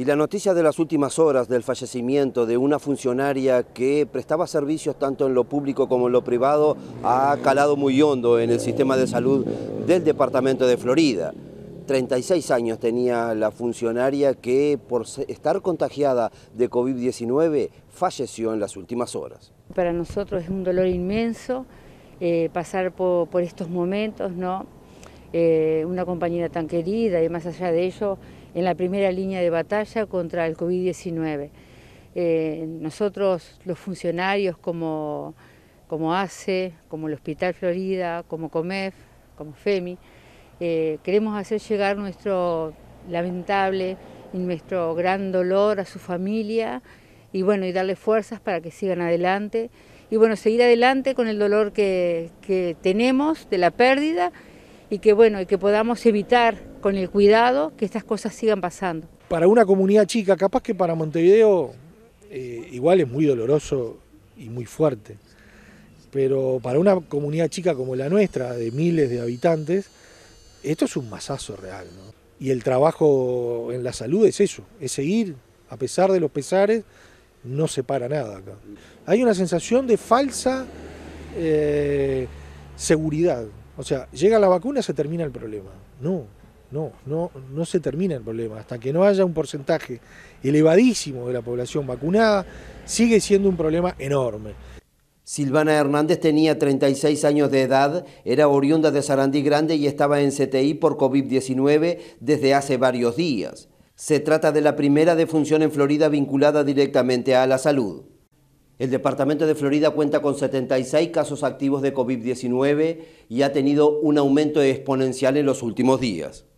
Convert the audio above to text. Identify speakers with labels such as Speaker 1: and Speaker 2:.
Speaker 1: Y la noticia de las últimas horas del fallecimiento de una funcionaria que prestaba servicios tanto en lo público como en lo privado ha calado muy hondo en el sistema de salud del departamento de Florida. 36 años tenía la funcionaria que por estar contagiada de COVID-19 falleció en las últimas horas.
Speaker 2: Para nosotros es un dolor inmenso eh, pasar por, por estos momentos, ¿no? Eh, una compañera tan querida y más allá de ello, en la primera línea de batalla contra el COVID-19. Eh, nosotros, los funcionarios como, como ACE, como el Hospital Florida, como COMEF, como FEMI, eh, queremos hacer llegar nuestro lamentable y nuestro gran dolor a su familia y bueno, y darle fuerzas para que sigan adelante y bueno, seguir adelante con el dolor que, que tenemos de la pérdida y que bueno, y que podamos evitar con el cuidado que estas cosas sigan pasando.
Speaker 3: Para una comunidad chica, capaz que para Montevideo eh, igual es muy doloroso y muy fuerte, pero para una comunidad chica como la nuestra, de miles de habitantes, esto es un masazo real. Y el trabajo en la salud es eso, es seguir, a pesar de los pesares, no se para nada acá. Hay una sensación de falsa eh, seguridad. O sea, llega la vacuna, se termina el problema. No, no, no, no se termina el problema. Hasta que no haya un porcentaje elevadísimo de la población vacunada, sigue siendo un problema enorme.
Speaker 1: Silvana Hernández tenía 36 años de edad, era oriunda de Sarandí Grande y estaba en CTI por COVID-19 desde hace varios días. Se trata de la primera defunción en Florida vinculada directamente a la salud. El departamento de Florida cuenta con 76 casos activos de COVID-19 y ha tenido un aumento exponencial en los últimos días.